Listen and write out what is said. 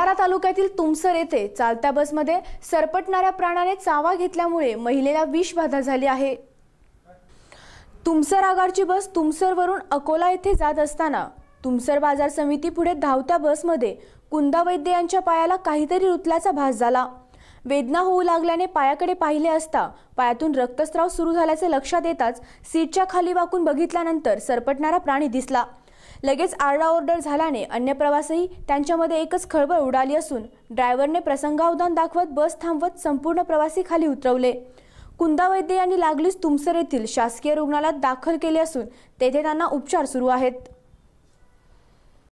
सातारा तालुक्यातील तुमसर येथे चालत्या बसमध्ये सरपटणाऱ्या प्राण्याने चावा घेतल्यामुळे महिलेला विषबाधा झाली आहे तुमसर आगारची बस तुमसरवरून अकोला येथे जात असताना तुमसर बाजार समिती पुढे धावत्या बसमध्ये कुंदा वैद्य यांच्या पायाला काहीतरी रुतल्याचा भास झाला वेदना होऊ लागल्याने पायाकडे पाहिले असता पायातून रक्तस्राव सुरू झाल्याचे लक्षात येताच सीटच्या खाली वाकून बघितल्यानंतर सरपटणारा प्राणी दिसला लगेच आरडाओरडर झाल्याने अन्य प्रवासही त्यांच्यामध्ये एकच खळबळ उडाली असून ड्रायव्हरने प्रसंगावधान दाखवत बस थांबवत संपूर्ण प्रवासी खाली उतरवले कुंदा वैद्य यांनी लागलीच तुमसर येथील शासकीय रुग्णालयात दाखल केले असून तेथे त्यांना उपचार सुरू आहेत